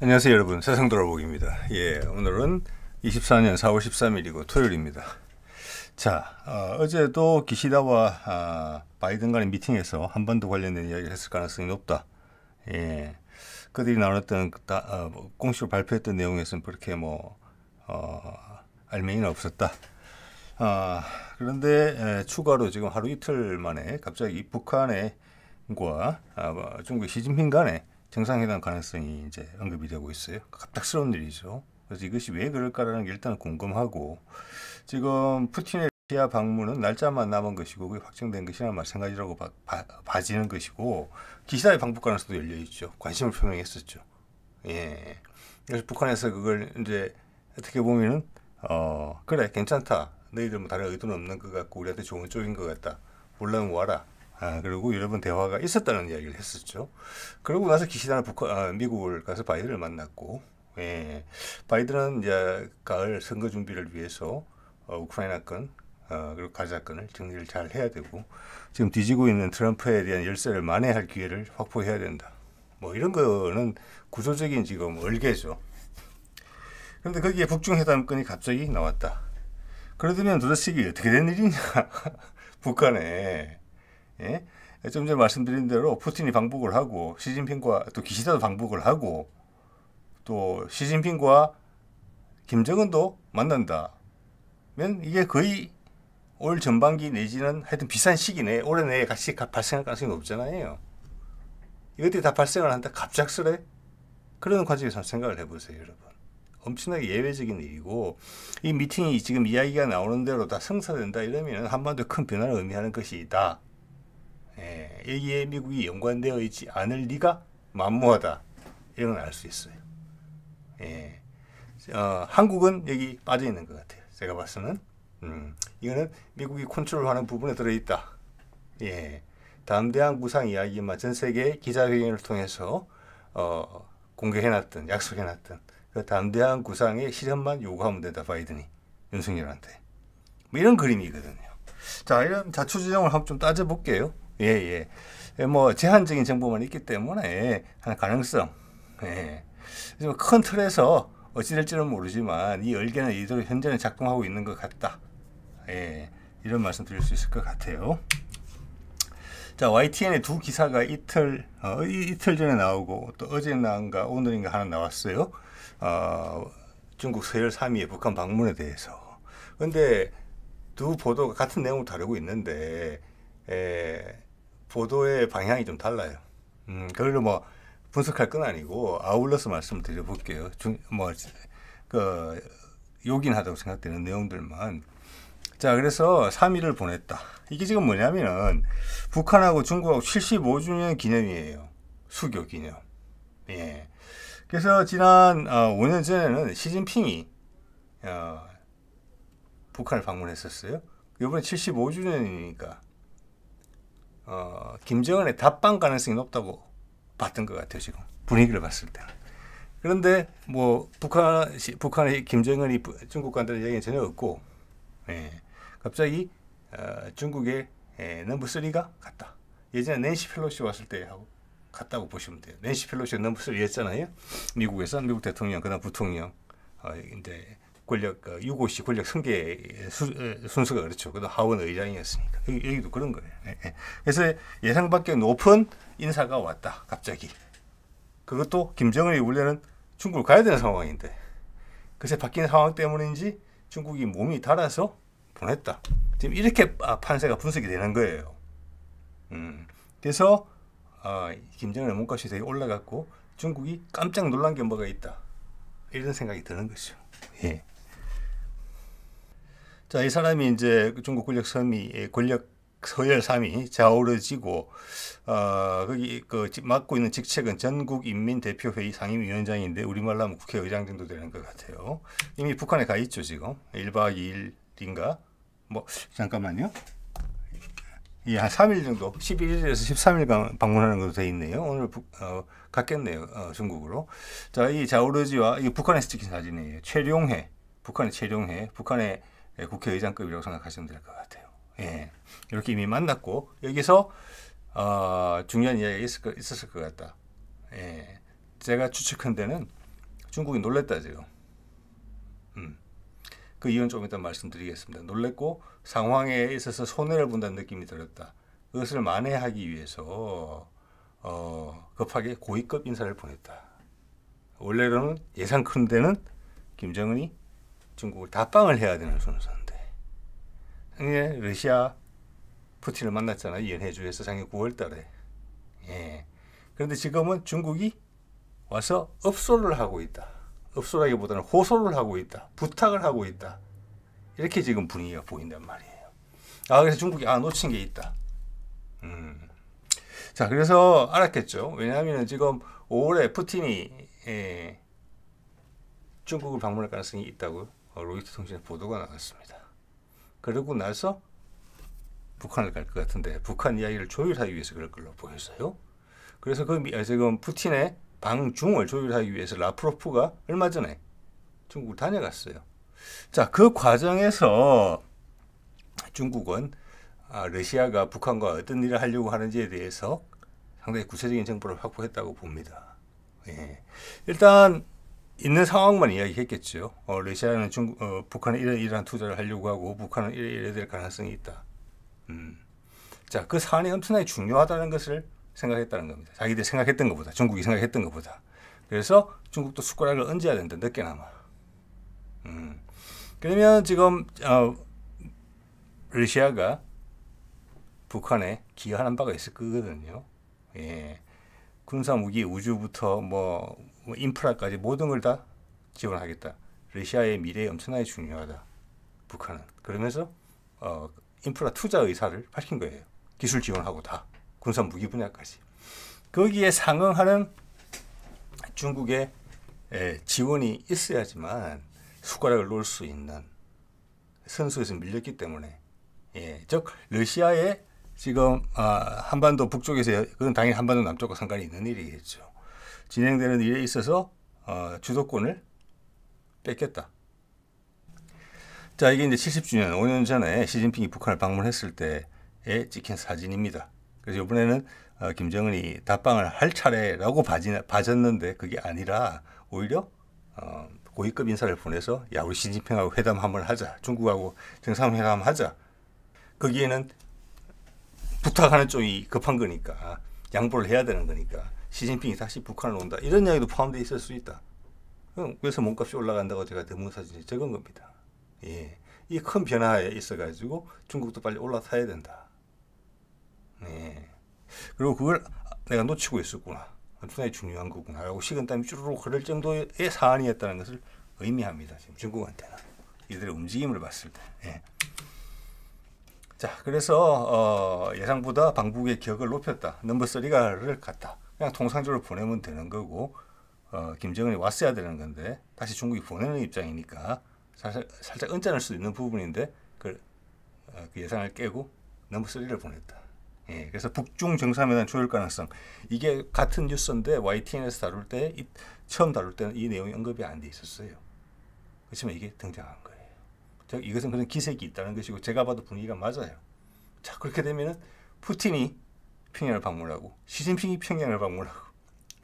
안녕하세요 여러분 세상 돌아보기입니다. 예 오늘은 24년 4월 13일이고 토요일입니다. 자 어, 어 제도 기시다와 아, 바이든 간의 미팅에서 한반도 관련된 이야기를 했을 가능성이 높다. 예 그들이 나눴던 그 다, 어, 뭐, 공식으로 발표했던 내용에서는 그렇게 뭐 어, 알맹이는 없었다. 아, 그런데 에, 추가로 지금 하루 이틀 만에 갑자기 북한과 아, 뭐, 중국 시진핑 간에 정상회담 가능성이 이제 언급이 되고 있어요. 갑작스러운 일이죠. 그래서 이것이 왜 그럴까라는 게 일단 궁금하고 지금 푸틴의 러시아 방문은 날짜만 남은 것이고 그게 확정된 것이나 마찬가지라고 봐, 봐 지는 것이고 기사의 방북 가능성도 열려 있죠. 관심을 표명했었죠. 예. 그래서 북한에서 그걸 이제 어떻게 보면은 어 그래 괜찮다. 너희들 뭐 다른 의도는 없는 것 같고 우리한테 좋은 쪽인 것 같다. 올라면 와라. 아, 그리고 여러번 대화가 있었다는 이야기를 했었죠. 그러고 나서 기시다는 북한, 아, 미국을 가서 바이든을 만났고, 예. 바이든은 이제 가을 선거 준비를 위해서 어, 우크라이나건 어, 그리고 가자건을 정리를 잘 해야 되고 지금 뒤지고 있는 트럼프에 대한 열쇠를 만회할 기회를 확보해야 된다. 뭐 이런 거는 구조적인 지금 얼개죠. 그런데 거기에 북중 회담권이 갑자기 나왔다. 그러더면 도대체 이게 어떻게 된 일이냐? 북한에 예? 좀 전에 말씀드린 대로 푸틴이 방북을 하고 시진핑과 또 기시다도 방북을 하고 또 시진핑과 김정은도 만난다면 이게 거의 올 전반기 내지는 하여튼 비싼 시기 내 올해 내에 같이 발생할 가능성이 없잖아요. 이것들이 다 발생을 한다 갑작스레 그런 관점에서 생각을 해보세요 여러분. 엄청나게 예외적인 일이고 이 미팅이 지금 이야기가 나오는 대로 다 성사된다 이러면 한반도큰 변화를 의미하는 것이다. 예, 여기에 미국이 연관되어 있지 않을 리가 만무하다. 이런 걸 알 수 있어요. 예. 어, 한국은 여기 빠져 있는 것 같아요. 제가 봐서는. 음, 이거는 미국이 컨트롤하는 부분에 들어있다. 예. 담대한 구상 이야기만 전 세계 기자회견을 통해서 어, 공개해놨던, 약속해놨던 그 담대한 구상의 실현만 요구하면 된다, 바이든이. 윤석열한테. 뭐 이런 그림이거든요. 자, 이런 자초지정을 한번 좀 따져볼게요. 예, 예, 예. 뭐 제한적인 정보만 있기 때문에 한 가능성. 예. 큰 틀에서 어찌 될지는 모르지만 이열기는 이대로 현재는 작동하고 있는 것 같다. 예. 이런 말씀 드릴 수 있을 것 같아요. 자, YTN의 두 기사가 이틀 어, 이, 틀 전에 나오고 또 어제인가 나 오늘인가 하나 나왔어요. 어, 중국 서열 3위의 북한 방문에 대해서. 근데 두 보도가 같은 내용을 다루고 있는데 에, 보도의 방향이 좀 달라요. 음, 그걸로 뭐 분석할 건 아니고 아울러서 말씀드려 볼게요. 뭐, 그, 요긴하다고 생각되는 내용들만. 자, 그래서 3일을 보냈다. 이게 지금 뭐냐면은 북한하고 중국하고 75주년 기념이에요. 수교 기념. 예. 그래서 지난 어, 5년 전에는 시진핑이 어, 북한을 방문했었어요. 이번에 75주년이니까 어, 김정은의 답방 가능성이 높다고 봤던 것 같아요 지금 분위기를 봤을 때는. 그런데 뭐 북한 북한의 김정은이 중국 간다는 얘기는 전혀 없고 예, 갑자기 어, 중국의 예, 넘버 3가 갔다. 예전에 낸시 펠로시 왔을 때 하고 갔다고 보시면 돼요. 낸시 펠로시가 넘버 3였잖아요. 미국에서 미국 대통령 그다음 부통령 어, 이제 권력 그 유고시 권력 승계 순서가 그렇죠. 그도 하원 의장이었으니까 여기, 여기도 그런 거예요. 예, 예. 그래서 예상밖에 높은 인사가 왔다 갑자기. 그것도 김정은이 원래는 중국을 가야 되는 상황인데 그새 바뀐 상황 때문인지 중국이 몸이 달아서 보냈다. 지금 이렇게 아, 판세가 분석이 되는 거예요. 음. 그래서 어, 김정은의 몸값이 되게 올라갔고 중국이 깜짝 놀란 게 뭐가 있다. 이런 생각이 드는 거죠. 예. 자, 이 사람이 이제 그 중국 권력 섬이 권력 서열 3위 좌우러지고 어, 거기 그 맡고 있는 직책은 전국인민대표회의 상임위원장인데 우리말로 하면 국회의장 정도 되는 것 같아요. 이미 북한에 가 있죠 지금 1박 2일인가 뭐 잠깐만요. 예, 한 3일 정도 11일에서 13일간 방문하는 것도 돼 있네요. 오늘 북, 어, 갔겠네요 어, 중국으로. 자 이 자우르지와이 북한에서 찍힌 사진이에요. 최룡해 북한의 최룡해 북한의 예, 국회의장급이라고 생각하시면 될 것 같아요. 예. 이렇게 이미 만났고 여기서 어, 중요한 이야기가 있었, 을것 같다. 예. 제가 추측한데는 중국이 놀랬다 지금. 음. 그 이유는 좀 이따 말씀드리겠습니다. 놀랬고 상황에 있어서 손해를 본다는 느낌이 들었다. 그것을 만회하기 위해서 어, 급하게 고위급 인사를 보냈다. 원래로는 예상 큰데는 김정은이 중국을 답방을 해야 되는 순서인데 예, 러시아 푸틴을 만났잖아요. 연해주에서 작년 9월 달에. 예. 그런데 지금은 중국이 와서 업소를 하고 있다. 업소라기보다는 호소를 하고 있다. 부탁을 하고 있다. 이렇게 지금 분위기가 보인단 말이에요. 아, 그래서 중국이 아, 놓친 게 있다. 음. 자, 그래서 알았겠죠. 왜냐하면 지금 5월에 푸틴이 예, 중국을 방문할 가능성이 있다고 어, 로이터 통신에 보도가 나갔습니다. 그러고 나서 북한을 갈 것 같은데 북한 이야기를 조율하기 위해서 그럴 걸로 보여서요. 그래서 그 아, 지금 푸틴의 방중을 조율하기 위해서 라프로프가 얼마 전에 중국 다녀갔어요. 자, 그 과정에서 중국은 아, 러시아가 북한과 어떤 일을 하려고 하는지에 대해서 상당히 구체적인 정보를 확보했다고 봅니다. 예. 일단 있는 상황만 이야기했겠죠. 어, 러시아는 중국, 어, 북한에 이런 이러 투자를 하려고 하고 북한은 이래 이래 될 가능성이 있다. 음. 자, 그 사안이 엄청나게 중요하다는 것을 생각했다는 겁니다. 자기들이 생각했던 것보다 중국이 생각했던 것보다. 그래서 중국도 숟가락을 얹어야 된다. 늦게나마. 음. 그러면 지금 어, 러시아가 북한에 기여하는 바가 있을 거거든요. 예. 군사 무기, 우주부터 뭐, 뭐 인프라까지 모든 걸 다 지원하겠다. 러시아의 미래에 엄청나게 중요하다. 북한은 그러면서 어, 인프라 투자 의사를 밝힌 거예요. 기술 지원하고 다 군사 무기 분야까지 거기에 상응하는 중국의 에, 지원이 있어야지만 숟가락을 놓을 수 있는 선수에서 밀렸기 때문에 예, 즉 러시아의 지금 아, 한반도 북쪽에서 그건 당연히 한반도 남쪽과 상관이 있는 일이겠죠. 진행되는 일에 있어서 어, 주도권을 뺏겼다. 자 이게 이제 70주년 5년 전에 시진핑이 북한을 방문했을 때에 찍힌 사진입니다. 그래서 이번에는 어, 김정은이 답방을 할 차례라고 봐졌는데 그게 아니라 오히려 어, 고위급 인사를 보내서 야 우리 시진핑하고 회담 한 번 하자 중국하고 정상회담 하자 거기에는 부탁하는 쪽이 급한 거니까 양보를 해야 되는 거니까 시진핑이 다시 북한을 온다 이런 이야기도 포함되어 있을 수 있다. 그래서 몸값이 올라간다고 제가 대문사진에 적은 겁니다. 예. 이큰 변화에 있어가지고 중국도 빨리 올라타야 된다. 예. 그리고 그걸 내가 놓치고 있었구나. 엄청나 중요한 거구나. 라고 식은땀이 쭈르륵 흐를 정도의 사안이었다는 것을 의미합니다. 지금 중국한테는. 이들의 움직임을 봤을 때. 예. 자, 그래서 어, 예상보다 방북의 기억을 높였다. 넘버 3가를 갔다. 그냥 통상적으로 보내면 되는 거고 어, 김정은이 왔어야 되는 건데 다시 중국이 보내는 입장이니까 살짝, 살짝 언짢을 수도 있는 부분인데 그, 어, 그 예상을 깨고 넘버 3를 보냈다. 예, 그래서 북중 정상회담 조율 가능성 이게 같은 뉴스인데 YTN에서 다룰 때 이, 처음 다룰 때는 이 내용이 언급이 안 돼 있었어요. 그렇지만 이게 등장한 거예요. 이것은 그런 기색이 있다는 것이고 제가 봐도 분위기가 맞아요. 자 그렇게 되면은 푸틴이 평양을 방문하고 시진핑이 평양을 방문하고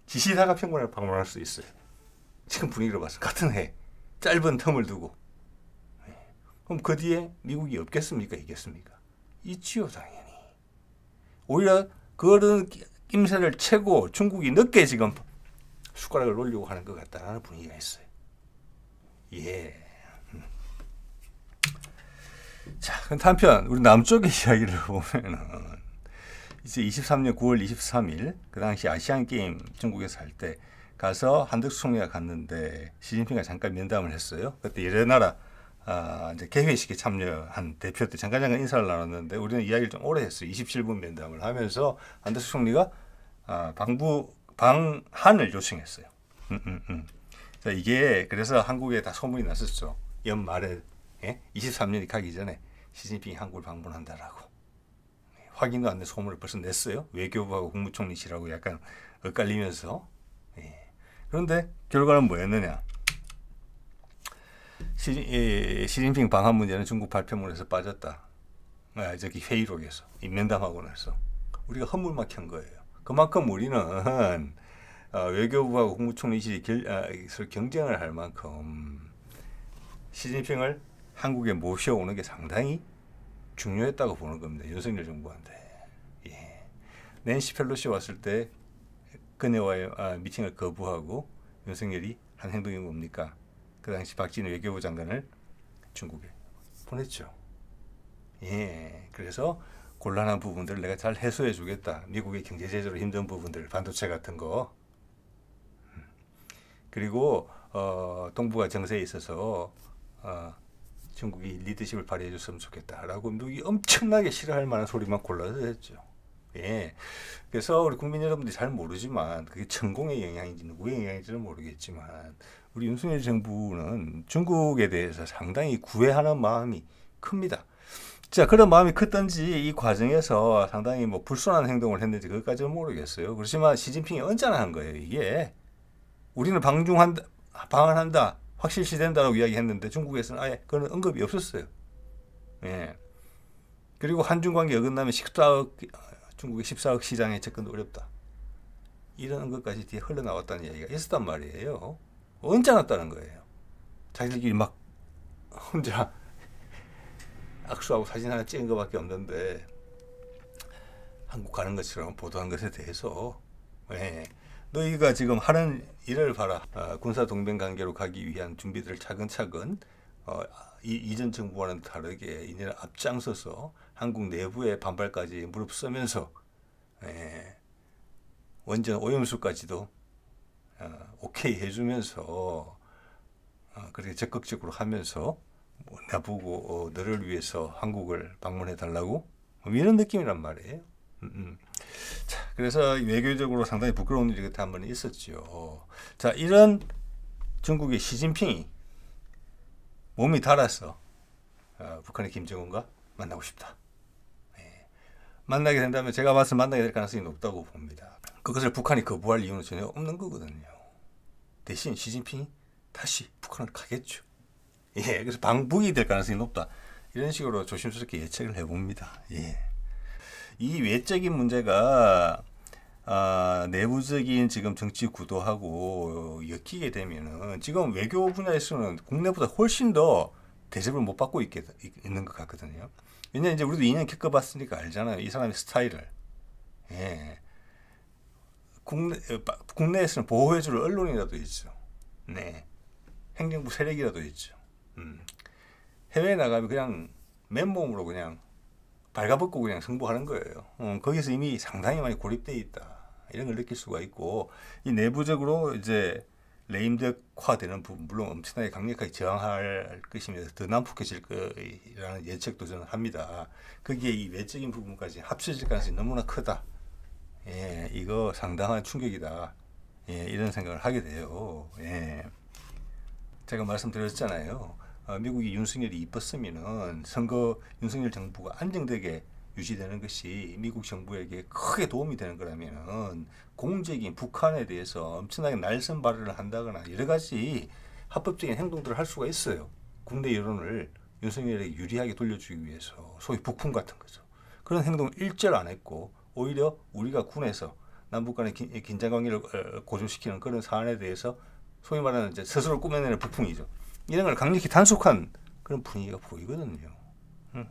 지시다가 평양을 방문할 수 있어요. 지금 분위기로 봐서 같은 해 짧은 텀을 두고 네. 그럼 그 뒤에 미국이 없겠습니까? 있겠습니까? 있지요 당연히. 오히려 그런 임세를 채고 중국이 늦게 지금 숟가락을 올리고 하는 것 같다라는 분위기가 있어요. 예. 자, 한편 우리 남쪽의 이야기를 보면은 이제 23년 9월 23일 그 당시 아시안 게임 중국에서 할 때 가서 한덕수 총리가 갔는데 시진핑과 잠깐 면담을 했어요. 그때 여러 나라 아, 이제 개회식에 참여한 대표들 잠깐 잠깐 인사를 나눴는데 우리는 이야기를 좀 오래 했어요. 27분 면담을 하면서 한덕수 총리가 아, 방부 방한을 요청했어요. 음, 음, 음. 자, 이게 그래서 한국에 다 소문이 났었죠. 연말에 예? 23년이 가기 전에 시진핑이 한국을 방문한다라고 예, 확인도 안 된 소문을 벌써 냈어요. 외교부하고 국무총리실하고 약간 엇갈리면서 예. 그런데 결과는 뭐였느냐? 시진, 예, 시진핑 방한 문제는 중국 발표문에서 빠졌다. 아, 저기 회의록에서 면담하고 나서 우리가 허물만 켠 거예요. 그만큼 우리는 어, 외교부하고 국무총리실이 결, 아, 경쟁을 할 만큼 시진핑을 한국에 모셔오는 게 상당히 중요했다고 보는 겁니다. 윤석열 정부한테. 예. 낸시 펠로시 왔을 때 그녀와의 아, 미팅을 거부하고 윤석열이 한 행동이 뭡니까? 그 당시 박진희 외교부 장관을 중국에 보냈죠. 예. 그래서 곤란한 부분들을 내가 잘 해소해 주겠다. 미국의 경제 제재로 힘든 부분들, 반도체 같은 거. 음. 그리고 어, 동북아 정세에 있어서 어, 중국이 리더십을 발휘해줬으면 좋겠다라고 미국이 엄청나게 싫어할 만한 소리만 골라서 했죠. 예. 그래서 우리 국민 여러분들이 잘 모르지만 그게 천공의 영향인지 누구의 영향인지는 모르겠지만 우리 윤석열 정부는 중국에 대해서 상당히 구애하는 마음이 큽니다. 자 그런 마음이 컸던지 이 과정에서 상당히 뭐 불순한 행동을 했는지 그것까지는 모르겠어요. 그렇지만 시진핑이 언짢아 한 거예요. 이게 우리는 방중한다, 방한한다. 확실시된다라고 이야기했는데 중국에서는 아예 그런 언급이 없었어요. 예. 그리고 한중 관계 어긋나면 14억 중국의 14억 시장에 접근도 어렵다. 이런 것까지 뒤에 흘러나왔다는 이야기가 있었단 말이에요. 언짢았다는 거예요. 자기들끼리 막 혼자 악수하고 사진 하나 찍은 것밖에 없는데 한국 가는 것처럼 보도한 것에 대해서 예. 너희가 지금 하는 일을 봐라. 어, 군사 동맹 관계로 가기 위한 준비들을 차근차근 어, 이, 이전 정부와는 다르게 이제 앞장서서 한국 내부의 반발까지 무릅쓰면서 예, 원전 오염수까지도 어, 오케이 해주면서 어, 그렇게 적극적으로 하면서 뭐, 나보고 어, 너를 위해서 한국을 방문해 달라고 뭐 이런 느낌이란 말이에요. 음, 음. 자, 그래서 외교적으로 상당히 부끄러운 일이 그때 한번 있었지요. 자, 이런 중국의 시진핑이 몸이 달아서 어, 북한의 김정은과 만나고 싶다. 예. 만나게 된다면 제가 봤을 때 만나게 될 가능성이 높다고 봅니다. 그것을 북한이 거부할 이유는 전혀 없는 거거든요. 대신 시진핑이 다시 북한을 가겠죠. 예, 그래서 방북이 될 가능성이 높다. 이런 식으로 조심스럽게 예측을 해봅니다. 예. 이 외적인 문제가 아, 내부적인 지금 정치 구도하고 엮이게 되면은 지금 외교 분야에서는 국내보다 훨씬 더 대접을 못 받고 있게, 있는 것 같거든요. 왜냐 이제 우리도 2년 겪어봤으니까 알잖아요. 이 사람의 스타일을. 예. 국내 어, 국내에서는 보호해줄 언론이라도 있죠. 네. 행정부 세력이라도 있죠. 음. 해외에 나가면 그냥 맨몸으로 그냥 발가벗고 그냥 승부하는 거예요. 음, 거기서 이미 상당히 많이 고립돼 있다. 이런 걸 느낄 수가 있고 이 내부적으로 이제 레임덕화되는 부분 물론 엄청나게 강력하게 저항할 것이면더 난폭해질 거라는 예측도 저는 합니다. 거기에 이 외적인 부분까지 합쳐질 가능성이 너무나 크다. 예, 이거 상당한 충격이다. 예, 이런 생각을 하게 돼요. 예. 제가 말씀드렸잖아요. 어, 미국이 윤석열이 이뻤으면은 선거 윤석열 정부가 안정되게 유지되는 것이 미국 정부에게 크게 도움이 되는 거라면은 공적인 북한에 대해서 엄청나게 날선 발언을 한다거나 여러 가지 합법적인 행동들을 할 수가 있어요. 국내 여론을 윤석열에게 유리하게 돌려주기 위해서 소위 북풍 같은 거죠. 그런 행동을 일절 안 했고 오히려 우리가 군에서 남북 간의 긴장 관계를 어, 고조시키는 그런 사안에 대해서 소위 말하는 이제 스스로 꾸며내는 북풍이죠. 이런 걸 강력히 단속한 그런 분위기가 보이거든요. 응.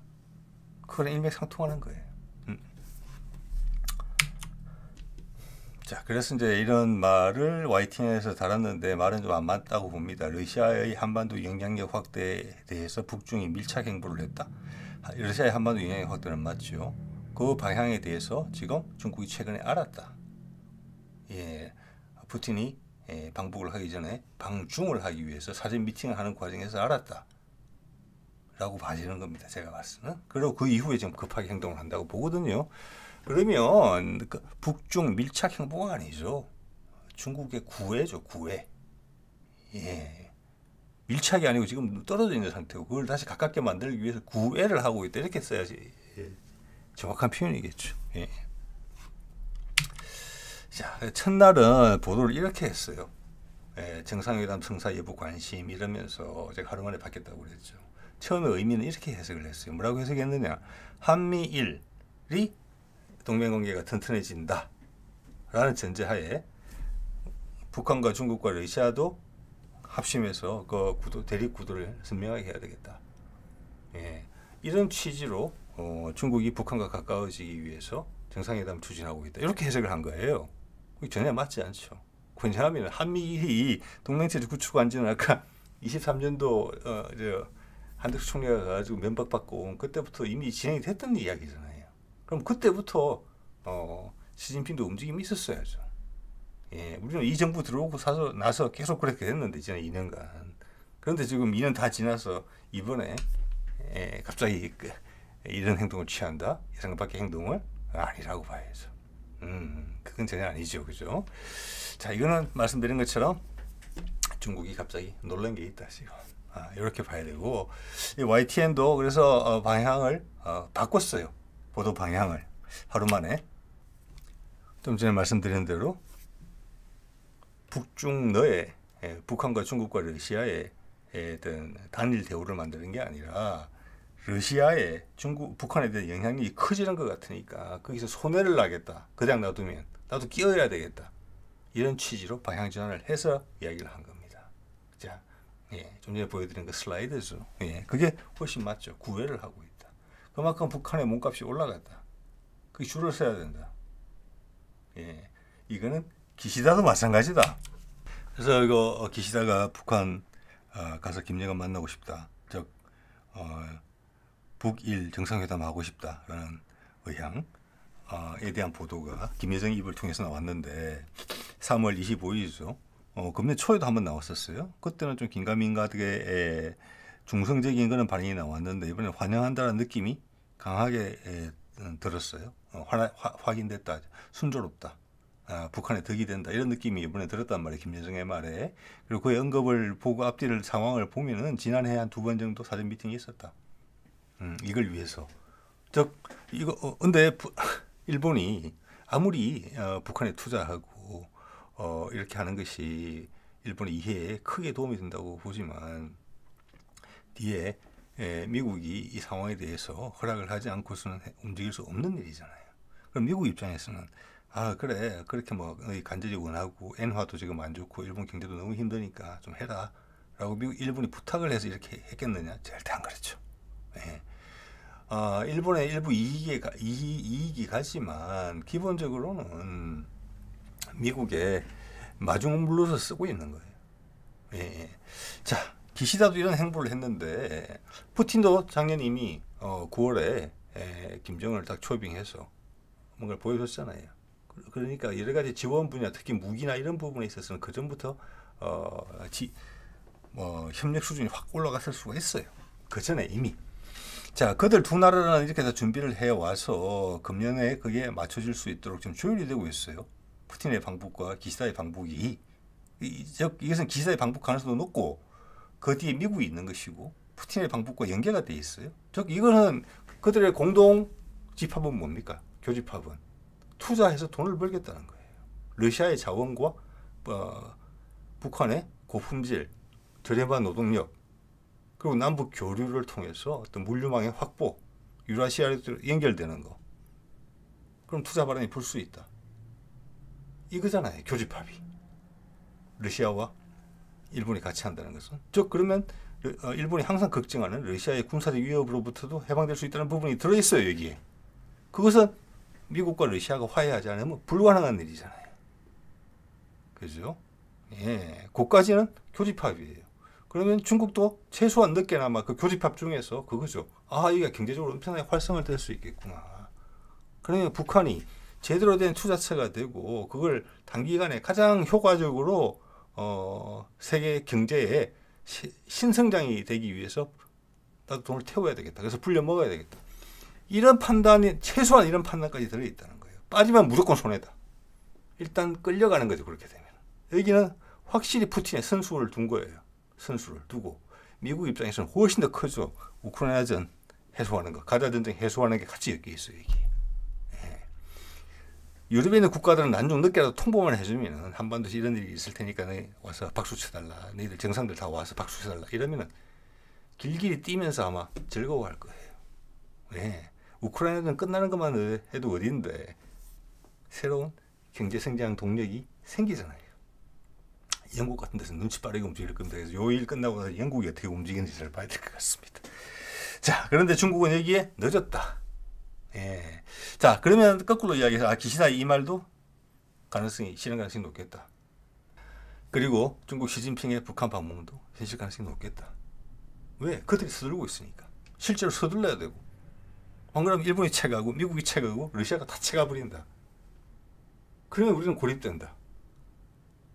그거 일맥상통하는 거예요. 자, 그래서 이제 이런 말을 YTN에서 달았는데 말은 좀 안 맞다고 봅니다. 러시아의 한반도 영향력 확대에 대해서 북중이 밀착 행보를 했다. 러시아의 한반도 영향력 확대는 맞죠. 그 방향에 대해서 지금 중국이 최근에 알았다. 예, 아, 푸틴이 예, 방북을 하기 전에 방중을 하기 위해서 사전 미팅을 하는 과정에서 알았다. 라고 봐지는 겁니다. 제가 봤을 때는. 그리고 그 이후에 지금 급하게 행동을 한다고 보거든요. 그러면 그 북중 밀착 행보가 아니죠. 중국의 구애죠. 구애. 예. 밀착이 아니고 지금 떨어져 있는 상태고 그걸 다시 가깝게 만들기 위해서 구애를 하고 있다. 이렇게 써야지 예. 정확한 표현이겠죠. 예. 자, 첫날은 보도를 이렇게 했어요. 예, 정상회담 성사 여부 관심 이러면서 제가 하루 만에 바뀌었다고 그랬죠. 처음에 의미는 이렇게 해석을 했어요. 뭐라고 해석했느냐? 한미일이 동맹관계가 튼튼해진다. 라는 전제하에 북한과 중국과 러시아도 합심해서 그 구도, 대립 구도를 선명하게 해야 되겠다. 예, 이런 취지로 어, 중국이 북한과 가까워지기 위해서 정상회담 추진하고 있다. 이렇게 해석을 한 거예요. 전혀 맞지 않죠. 왜냐하면 한미일이 동맹체제 구축한 지는 아까 23년도 어, 저 한덕수 총리가 가지고 면박받고 그때부터 이미 진행이 됐던 이야기잖아요. 그럼 그때부터 어, 시진핑도 움직임이 있었어야죠. 예, 우리는 이 정부 들어오고 사서 나서 계속 그렇게 됐는데 지난 2년간. 그런데 지금 2년 다 지나서 이번에 예, 갑자기 그 이런 행동을 취한다? 예상밖의 행동을 아니라고 봐야죠. 음, 그건 전혀 아니죠, 그죠? 자, 이거는 말씀드린 것처럼 중국이 갑자기 놀란 게 있다 지금. 아, 이렇게 봐야 되고 YTN도 그래서 어, 방향을 어, 바꿨어요. 보도 방향을 하루 만에. 좀 전에 말씀드린 대로 북중러에 예, 북한과 중국과 러시아의 예, 단일 대우를 만드는 게 아니라 러시아에 중국 북한에 대한 영향력이 커지는 것 같으니까 거기서 손해를 나겠다. 그냥 놔두면 나도 끼어야 되겠다. 이런 취지로 방향 전환을 해서 이야기를 한 겁니다. 자, 예, 좀 전에 보여드린 그 슬라이드죠. 예, 그게 훨씬 맞죠. 구애를 하고 있다. 그만큼 북한의 몸값이 올라갔다. 그게 줄을 서야 된다. 예, 이거는 기시다도 마찬가지다. 그래서 이거 어, 기시다가 북한 아, 가서 김정은 만나고 싶다. 즉, 어, 북일 정상회담하고 싶다라는 의향 어, 에 대한 보도가 김여정 입을 통해서 나왔는데 3월 25일이죠. 어, 금년 초에도 한 번 나왔었어요. 그때는 좀 긴가민가하게 중성적인 그런 반응이 나왔는데 이번에 환영한다는 느낌이 강하게 에, 들었어요. 어, 화, 화, 확인됐다. 순조롭다. 아, 북한에 득이 된다. 이런 느낌이 이번에 들었단 말이에요. 김여정의 말에. 그리고 그의 언급을 보고 앞뒤를 상황을 보면은 지난해 한 두 번 정도 사전 미팅이 있었다. 음, 이걸 위해서. 즉 이거 어, 근데 부, 일본이 아무리 어, 북한에 투자하고 어, 이렇게 하는 것이 일본의 이해에 크게 도움이 된다고 보지만 뒤에 에, 미국이 이 상황에 대해서 허락을 하지 않고서는 움직일 수 없는 일이잖아요. 그럼 미국 입장에서는 아 그래 그렇게 뭐 간절히 원하고 엔화도 지금 안 좋고 일본 경제도 너무 힘드니까 좀 해라라고 미국 일본이 부탁을 해서 이렇게 했겠느냐 절대 안 그렇죠. 예. 어, 일본의 일부 이익이, 이익이 가지만 기본적으로는 미국의 마중 물로서 쓰고 있는 거예요. 예, 예. 자, 기시다도 이런 행보를 했는데 푸틴도 작년 이미 어, 9월에 에, 김정은을 딱 초빙해서 뭔가를 보여줬잖아요. 그러니까 여러 가지 지원 분야, 특히 무기나 이런 부분에 있어서는 그 전부터 어, 뭐 협력 수준이 확 올라갔을 수가 있어요. 그 전에 이미. 자, 그들 두 나라는 이렇게 다 준비를 해와서 금년에 그게 맞춰질 수 있도록 지금 조율이 되고 있어요. 푸틴의 방북과 기사의 방북이. 즉, 이것은 기사의 방북 가능성도 높고 그 뒤에 미국이 있는 것이고 푸틴의 방북과 연계가 돼 있어요. 즉, 이거는 그들의 공동 집합은 뭡니까? 교집합은. 투자해서 돈을 벌겠다는 거예요. 러시아의 자원과 어, 북한의 고품질, 저렴한 노동력, 그리고 남북 교류를 통해서 어떤 물류망의 확보, 유라시아로 연결되는 거. 그럼 투자 바람이 불 수 있다. 이거잖아요. 교집합이. 러시아와 일본이 같이 한다는 것은. 즉 그러면 어, 일본이 항상 걱정하는 러시아의 군사적 위협으로부터도 해방될 수 있다는 부분이 들어있어요. 여기에. 그것은 미국과 러시아가 화해하지 않으면 불가능한 일이잖아요. 그죠? 예. 그까지는 교집합이에요. 그러면 중국도 최소한 늦게나마 그 교집합 중에서 그거죠. 아, 이게 경제적으로 엄청나게 활성을 될수 있겠구나. 그러면 북한이 제대로 된투자체가 되고 그걸 단기간에 가장 효과적으로 어, 세계 경제에 신성장이 되기 위해서 나도 돈을 태워야 되겠다. 그래서 불려 먹어야 되겠다. 이런 판단이 최소한 이런 판단까지 들어 있다는 거예요. 빠지면 무조건 손해다. 일단 끌려가는 거죠. 그렇게 되면 여기는 확실히 푸틴의 선수를 둔 거예요. 선수를 두고 미국 입장에서는 훨씬 더 크죠. 우크라이나전 해소하는 거, 가자 전쟁 해소하는 게 같이 여기 있어요. 이게. 예. 유럽에 있는 국가들은 난좀 늦게라도 통보만 해주면 한반도에 이런 일이 있을 테니까 와서 박수 쳐달라. 너희들 정상들 다 와서 박수 쳐달라. 이러면 길길이 뛰면서 아마 즐거워할 거예요. 예. 우크라이나전 끝나는 것만 해도 어딘데 새로운 경제 성장 동력이 생기잖아요. 영국 같은 데서 눈치 빠르게 움직일 겁니다. 그래서 요 일 끝나고 나서 영국이 어떻게 움직이는지잘 봐야 될 것 같습니다. 자, 그런데 중국은 여기에 늦었다. 예. 자, 그러면 거꾸로 이야기해서 아, 기시다 이 말도 가능성이 실현 가능성이 높겠다. 그리고 중국 시진핑의 북한 방문도 현실 가능성이 높겠다. 왜? 그들이 서두르고 있으니까. 실제로 서둘러야 되고. 안 그러면 일본이 체가고 미국이 체가고 러시아가 다 체가버린다. 그러면 우리는 고립된다.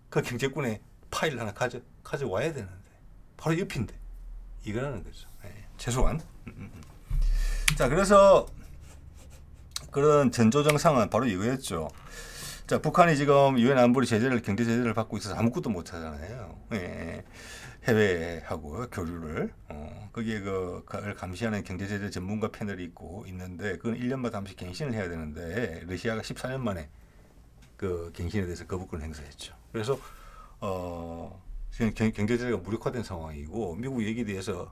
그경제권에 파일 하나 가져, 가져와야 되는데 바로 옆인데 이거라는 거죠 예, 최소한 음, 음, 음. 자 그래서 그런 전조정상은 바로 이거였죠 자 북한이 지금 유엔 안보리 제재를 경제 제재를 받고 있어서 아무것도 못 하잖아요 예, 예. 해외하고 교류를 어, 거기에 그걸 그, 감시하는 경제 제재 전문가 패널이 있고 있는데 그건 일년마다 한 번씩 갱신을 해야 되는데 러시아가 십사 년 만에 그 갱신에 대해서 거부권을 행사했죠 그래서 어, 지금 경제제재가 무력화된 상황이고 미국 얘기에 대해서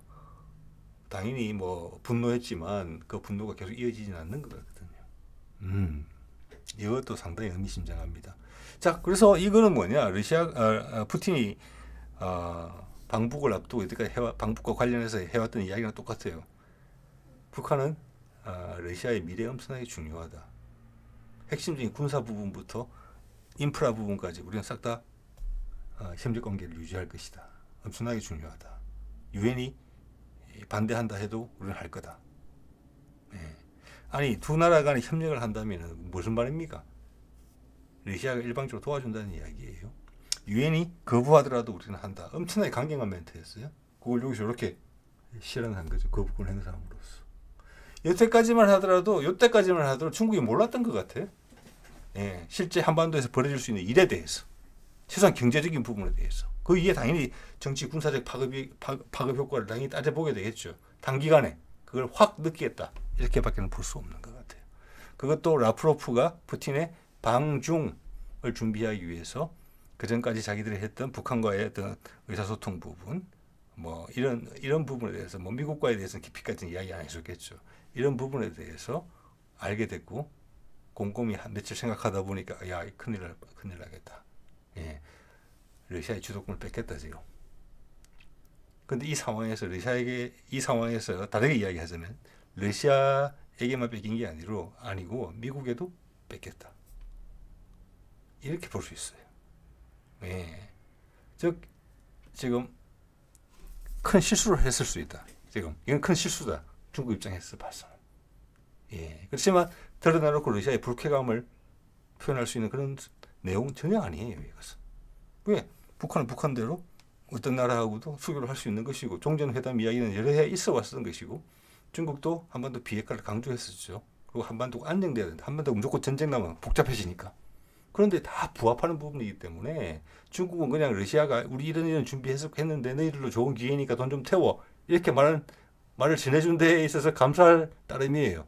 당연히 뭐 분노했지만 그 분노가 계속 이어지지는 않는 것 같거든요. 음, 이것도 상당히 의미심장합니다. 자, 그래서 이거는 뭐냐? 러시아 아, 푸틴이 아, 방북을 앞두고 여태까지 해와, 방북과 관련해서 해왔던 이야기랑 똑같아요. 북한은 아, 러시아의 미래 엄청나게 중요하다. 핵심적인 군사 부분부터 인프라 부분까지 우리는 싹다 어, 협력 관계를 유지할 것이다. 엄청나게 중요하다. 유엔이 반대한다 해도 우리는 할 거다. 예. 아니 두 나라 간에 협력을 한다면 무슨 말입니까? 러시아가 일방적으로 도와준다는 이야기예요. 유엔이 거부하더라도 우리는 한다. 엄청나게 강경한 멘트였어요. 그걸 여기서 이렇게 실현한 거죠. 거부권 행사함으로써. 여태까지만 하더라도 여태까지만 하더라도 중국이 몰랐던 것 같아요. 예. 실제 한반도에서 벌어질 수 있는 일에 대해서. 최소한 경제적인 부분에 대해서 그 위에 당연히 정치 군사적 파급이, 파급 효과를 당연히 따져보게 되겠죠. 단기간에 그걸 확 느끼겠다 이렇게밖에는 볼 수 없는 것 같아요. 그것도 라프로프가 푸틴의 방중을 준비하기 위해서 그 전까지 자기들이 했던 북한과의 어떤 의사소통 부분 뭐 이런 이런 부분에 대해서 뭐 미국과에 대해서는 깊이까지는 이야기 안 해줬겠죠. 이런 부분에 대해서 알게 됐고 곰곰이 한 며칠 생각하다 보니까 야 큰일 날 큰일 나겠다. 예, 러시아의 주도권을 뺏겠다 지금. 근데 이 상황에서 러시아에게 이 상황에서 다르게 이야기하자면 러시아에게만 뺏긴 게 아니로 아니고 미국에도 뺏겠다. 이렇게 볼 수 있어요. 예. 즉 지금 큰 실수를 했을 수 있다. 지금 이건 큰 실수다. 중국 입장에서 봐서는. 예. 그렇지만 드러내놓고 러시아의 불쾌감을 표현할 수 있는 그런 내용은 전혀 아니에요. 이것은. 왜? 북한은 북한대로 어떤 나라하고도 수교를 할 수 있는 것이고 종전회담 이야기는 여러 해 있어 왔던 것이고 중국도 한반도 비핵화를 강조했었죠. 그리고 한반도가 안정돼야 된다. 한반도가 무조건 전쟁 나면 복잡해지니까. 그런데 다 부합하는 부분이기 때문에 중국은 그냥 러시아가 우리 이런 이런 준비해서 했는데 너희들로 좋은 기회니까 돈 좀 태워 이렇게 말은 말을 전해준 데에 있어서 감사할 따름이에요.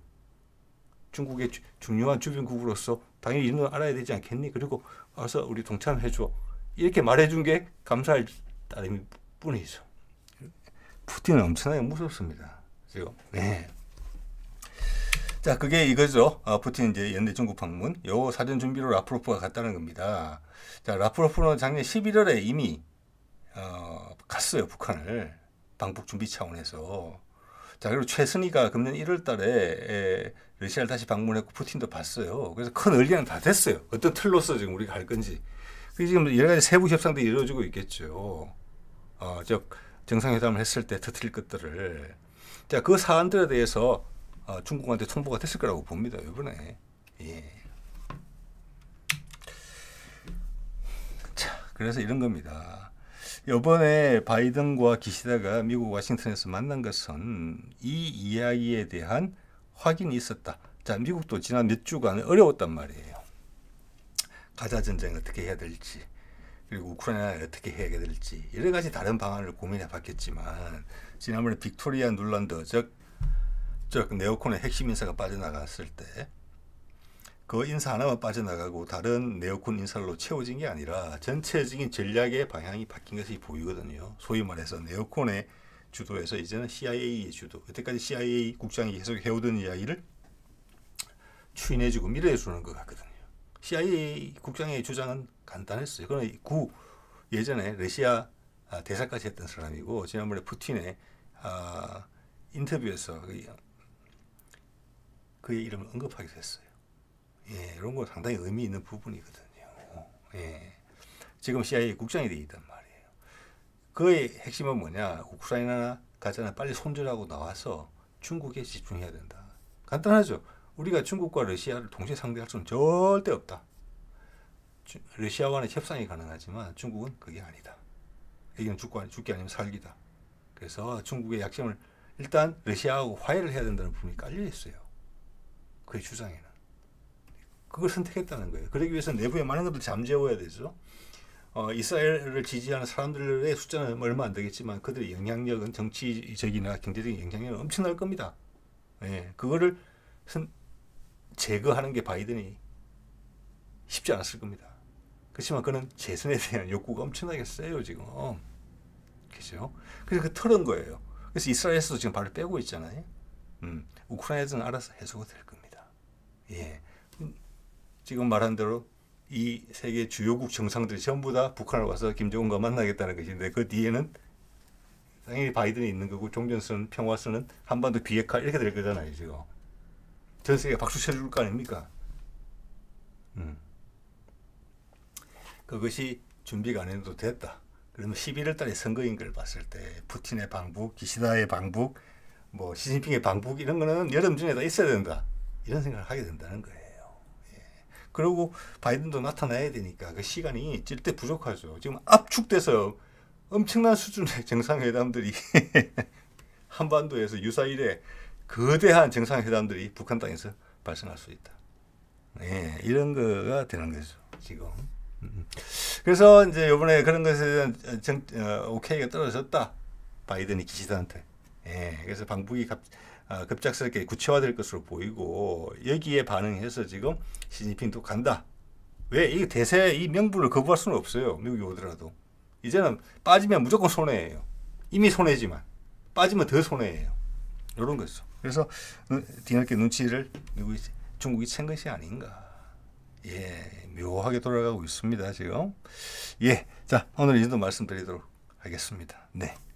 중국의 주, 중요한 주변국으로서 당연히 이런 걸 알아야 되지 않겠니? 그리고 와서 우리 동참해 줘. 이렇게 말해준 게 감사할 따름이 뿐이죠. 푸틴은 엄청나게 무섭습니다. 지금. 네. 자, 그게 이거죠. 아, 푸틴 이제 연대 중국 방문. 요 사전 준비로 라프로프가 갔다는 겁니다. 자, 라프로프는 작년 11월에 이미 어, 갔어요 북한을 방북 준비 차원에서. 자 그리고 최순희가 금년 1월달에 러시아를 다시 방문했고 푸틴도 봤어요. 그래서 큰 얼리는 다 됐어요. 어떤 틀로서 지금 우리가 할 건지. 그 지금 여러 가지 세부 협상도 이루어지고 있겠죠. 어, 즉 정상회담을 했을 때 터트릴 것들을 자그 사안들에 대해서 어, 중국한테 통보가 됐을 거라고 봅니다 이번에. 예. 자 그래서 이런 겁니다. 이번에 바이든과 기시다가 미국 워싱턴에서 만난 것은 이 이야기에 대한 확인이 있었다. 자, 미국도 지난 몇 주간 어려웠단 말이에요. 가자 전쟁 어떻게 해야 될지, 그리고 우크라이나 어떻게 해야 될지 여러 가지 다른 방안을 고민해 봤겠지만 지난번에 빅토리아 눌란드 즉, 즉 네오콘의 핵심 인사가 빠져나갔을 때그 인사 하나만 빠져나가고 다른 네오콘 인사로 채워진 게 아니라 전체적인 전략의 방향이 바뀐 것이 보이거든요. 소위 말해서 네오콘의 주도에서 이제는 CIA의 주도. 여태까지 CIA 국장이 계속 해오던 이야기를 추인해주고 밀어주는 것 같거든요. CIA 국장의 주장은 간단했어요. 그구 예전에 러시아 아, 대사까지 했던 사람이고 지난번에 푸틴의 아, 인터뷰에서 그의 이름을 언급하기도 했어요. 예, 이런 거 상당히 의미 있는 부분이거든요. 예, 지금 CIA 국장이 되있단 말이에요. 그의 핵심은 뭐냐? 우크라이나 가자나 빨리 손절하고 나와서 중국에 집중해야 된다. 간단하죠. 우리가 중국과 러시아를 동시에 상대할 수는 절대 없다. 러시아와는 협상이 가능하지만 중국은 그게 아니다. 이건 죽 죽기 아니면 살기다. 그래서 중국의 약점을 일단 러시아하고 화해를 해야 된다는 부분이 깔려 있어요. 그의 주장에는. 그걸 선택했다는 거예요. 그러기 위해서 내부에 많은 것들 잠재워야 되죠. 어, 이스라엘을 지지하는 사람들의 숫자는 얼마 안 되겠지만 그들의 영향력은 정치적이나 경제적인 영향력은 엄청날 겁니다. 예, 그거를 선, 제거하는 게 바이든이 쉽지 않았을 겁니다. 그렇지만 그는 재선에 대한 욕구가 엄청나게 세요 지금. 그죠? 그래서 그 털은 거예요. 그래서 이스라엘에서도 지금 발을 빼고 있잖아요. 음, 우크라이나에서는 알아서 해소가 될 겁니다. 예. 지금 말한 대로 이 세계 주요국 정상들이 전부 다 북한을 와서 김정은과 만나겠다는 것인데 그 뒤에는 당연히 바이든이 있는 거고 종전선언 평화선언 한반도 비핵화 이렇게 될 거잖아요 지금 전 세계 박수 쳐줄 거 아닙니까? 음. 그것이 준비가 안 해도 됐다. 그러면 11월 달에 선거인 걸 봤을 때 푸틴의 방북, 기시다의 방북, 뭐 시진핑의 방북 이런 거는 여름 전에 다 있어야 된다. 이런 생각을 하게 된다는 거예요. 그리고 바이든도 나타나야 되니까 그 시간이 찔 때 부족하죠. 지금 압축돼서 엄청난 수준의 정상회담들이 한반도에서 유사일에 거대한 정상회담들이 북한 땅에서 발생할 수 있다. 예, 이런 거가 되는 거죠. 지금. 음, 음. 그래서 이제 이번에 그런 것에 대한 정, 어, 오케이가 떨어졌다. 바이든이 기시다한테. 예, 그래서 방북이 갑, 아, 급작스럽게 구체화될 것으로 보이고 여기에 반응해서 지금 시진핑도 간다. 왜이 대세 이 명분을 거부할 수는 없어요. 미국이 오더라도 이제는 빠지면 무조건 손해예요. 이미 손해지만 빠지면 더 손해예요. 이런 거죠. 그래서 뒤늦게 눈치를 누구 중국이 챈 것이 아닌가. 예, 묘하게 돌아가고 있습니다 지금. 예, 자 오늘 이 정도 말씀드리도록 하겠습니다. 네.